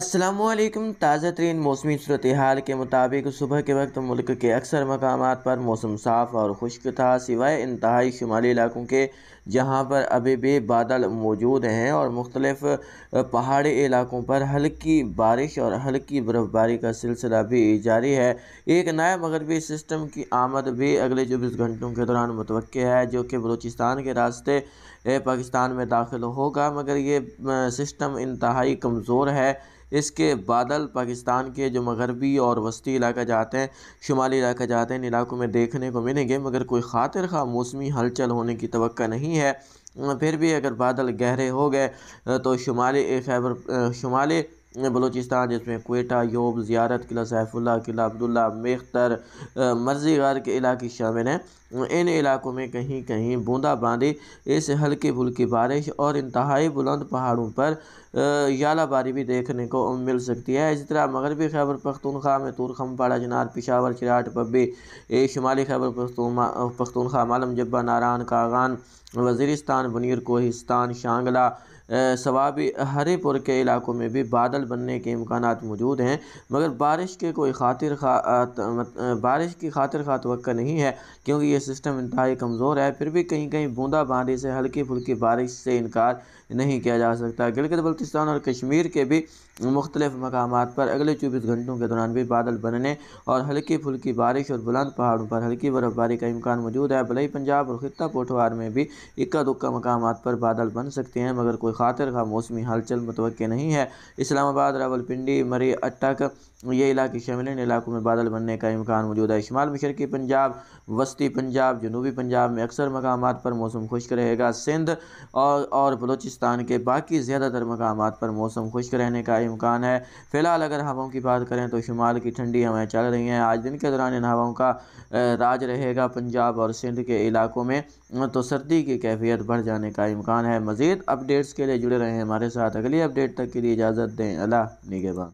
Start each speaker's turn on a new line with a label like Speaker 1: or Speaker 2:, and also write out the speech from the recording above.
Speaker 1: असलम ताज़ा तरीन मौसमी सूरत हाल के मुताबिक सुबह के वक्त मुल्क के अक्सर मकाम पर मौसम साफ़ और खुश्क था सिवाय इंतहाई शुमाली इलाकों के जहाँ पर अभी भी बादल मौजूद हैं और मुख्तलफ़ पहाड़ी इलाकों पर हल्की बारिश और हल्की बर्फ़बारी का सिलसिला भी जारी है एक नया मगरबी सिस्टम की आमद भी अगले चौबीस घंटों के दौरान मुतव है जो कि बलूचिस्तान के रास्ते पाकिस्तान में दाखिल होगा मगर ये सिस्टम इंतहाई कमज़ोर है इसके बादल पाकिस्तान के जो मगरबी और वस्ती इलाका जाते हैं शुमाली इलाका जाते हैं इन इलाकों में देखने को मिलेंगे मगर कोई खातिर खा मौसमी हलचल होने की तो नहीं है फिर भी अगर बादल गहरे हो गए तो शुमाली खैबर शुमाली बलूचिस्तान जिसमें कोयटा योब ज़ियारत किला सैफुल्ला किला अब्दुल्ला मेख्तर मर्जी गार के इलाके शामिल हैं इन इलाकों में कहीं कहीं बूंदा बांदी इस हल्की फुल्की बारिश और इंतहाई बुलंद पहाड़ों पर यालाबारी भी देखने को मिल सकती है इसी तरह मगरबी खैबर पख्तूनख्वा में पाड़ा जनार पिशावर चिराट पब्बी शुमाली खैबर पख्तूनख्वा मालम जब्बा नारान कागान वजीरिस्तान बुनीर कोहिस्तान शांगला सवाबी हरीपुर के इलाकों में भी बादल बनने के इम्कान मौजूद हैं मगर बारिश के कोई खातिर खा बारिश की खातिर खा तो नहीं है क्योंकि ये सिस्टम इंतहाई कमज़ोर है फिर भी कहीं कहीं बूंदा बांदी से हल्की फुल्की बारिश से इनकार नहीं किया जा सकता गिलगित बल्तिस्तान और कश्मीर के भी मुख्तलिफ मकाम पर अगले चौबीस घंटों के दौरान भी बादल बनने और हल्की फुल्की बारिश और बुलंद पहाड़ों पर हल्की बर्फबारी का इम्कान मौजूद है भले ही पंजाब और खत्ता पोठवार में भी इक्का दुक्का मकाम पर बादल बन सकते हैं मगर कोई खातिर का मौसमी हलचल मुतव नहीं है इस्लामाबाद रावलपिंडी मरी अटक ये इलाके शामिल इन इलाकों में बादल बनने का इम्कान मौजूद है शुमाल मशरकी पंजाब वस्ती पंजाब जनूबी पंजाब में अक्सर मकाम पर मौसम खुश्क रहेगा सिंध और और बलोचिस्तान के बाकी ज़्यादातर मकाम पर मौसम खुश्क रहने का इम्कान है फ़िलहाल अगर हवाओं की बात करें तो शुमाल की ठंडी हवाएँ चल रही हैं आज दिन के दौरान इन हवाओं का राज रहेगा पंजाब और सिंध के इलाकों में तो सर्दी की कैफियत बढ़ जाने का इम्कान है मज़ीद अपडेट्स के लिए तरह जुड़े रहें हमारे साथ अगली अपडेट तक के लिए इजाज़त दें अला निगेबा